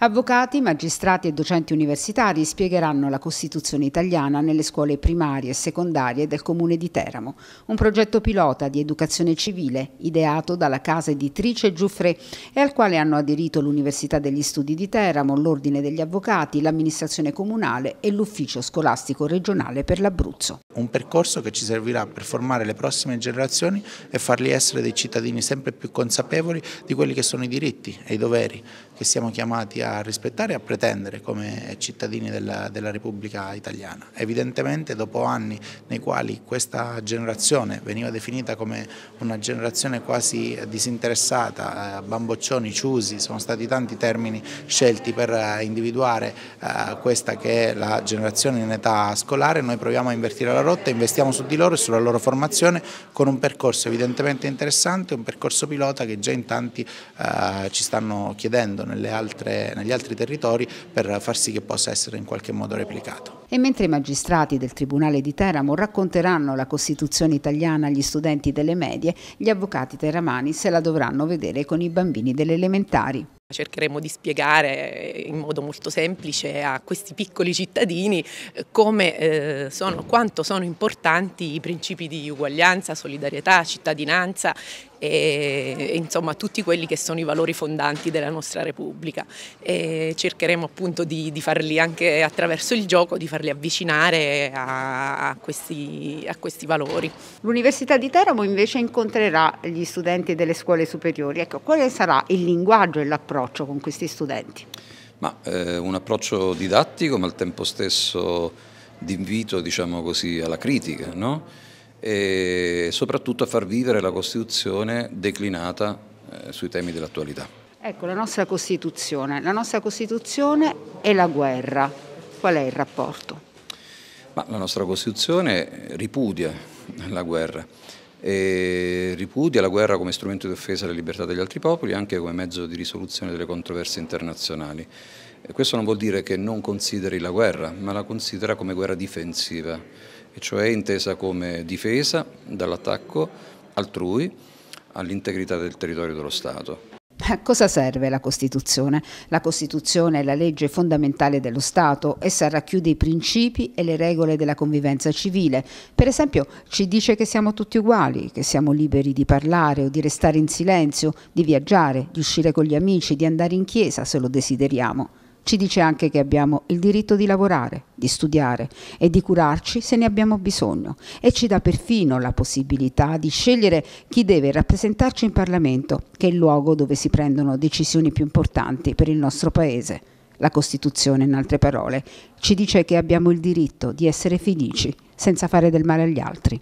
Avvocati, magistrati e docenti universitari spiegheranno la Costituzione italiana nelle scuole primarie e secondarie del Comune di Teramo, un progetto pilota di educazione civile ideato dalla casa editrice Giuffre e al quale hanno aderito l'Università degli Studi di Teramo, l'Ordine degli Avvocati, l'amministrazione comunale e l'Ufficio scolastico regionale per l'Abruzzo. Un percorso che ci servirà per formare le prossime generazioni e farli essere dei cittadini sempre più consapevoli di quelli che sono i diritti e i doveri che siamo chiamati a a rispettare e a pretendere come cittadini della, della Repubblica italiana. Evidentemente dopo anni nei quali questa generazione veniva definita come una generazione quasi disinteressata, eh, bamboccioni, ciusi, sono stati tanti termini scelti per eh, individuare eh, questa che è la generazione in età scolare, noi proviamo a invertire la rotta, investiamo su di loro e sulla loro formazione con un percorso evidentemente interessante, un percorso pilota che già in tanti ci stanno chiedendo nelle altre, negli altri territori per far sì che possa essere in qualche modo replicato. E mentre i magistrati del Tribunale di Teramo racconteranno la Costituzione italiana agli studenti delle medie, gli avvocati teramani se la dovranno vedere con i bambini delle elementari. Cercheremo di spiegare in modo molto semplice a questi piccoli cittadini eh, come, eh, sono, quanto sono importanti i principi di uguaglianza, solidarietà, cittadinanza e insomma tutti quelli che sono i valori fondanti della nostra Repubblica e cercheremo appunto di, di farli anche attraverso il gioco, di farli avvicinare a, a, questi, a questi, valori. L'Università di Teramo invece incontrerà gli studenti delle scuole superiori, ecco quale sarà il linguaggio e l'approccio con questi studenti? Ma, eh, un approccio didattico ma al tempo stesso di invito diciamo così alla critica, no? e soprattutto a far vivere la Costituzione declinata eh, sui temi dell'attualità. Ecco, la nostra Costituzione. La nostra Costituzione e la guerra. Qual è il rapporto? Ma la nostra Costituzione ripudia la guerra e ripudia la guerra come strumento di offesa alle libertà degli altri popoli e anche come mezzo di risoluzione delle controversie internazionali. E questo non vuol dire che non consideri la guerra, ma la considera come guerra difensiva e cioè intesa come difesa dall'attacco altrui all'integrità del territorio dello Stato. A eh, cosa serve la Costituzione? La Costituzione è la legge fondamentale dello Stato, essa racchiude i principi e le regole della convivenza civile. Per esempio ci dice che siamo tutti uguali, che siamo liberi di parlare o di restare in silenzio, di viaggiare, di uscire con gli amici, di andare in chiesa se lo desideriamo. Ci dice anche che abbiamo il diritto di lavorare, di studiare e di curarci se ne abbiamo bisogno e ci dà perfino la possibilità di scegliere chi deve rappresentarci in Parlamento, che è il luogo dove si prendono decisioni più importanti per il nostro Paese. La Costituzione, in altre parole, ci dice che abbiamo il diritto di essere felici senza fare del male agli altri.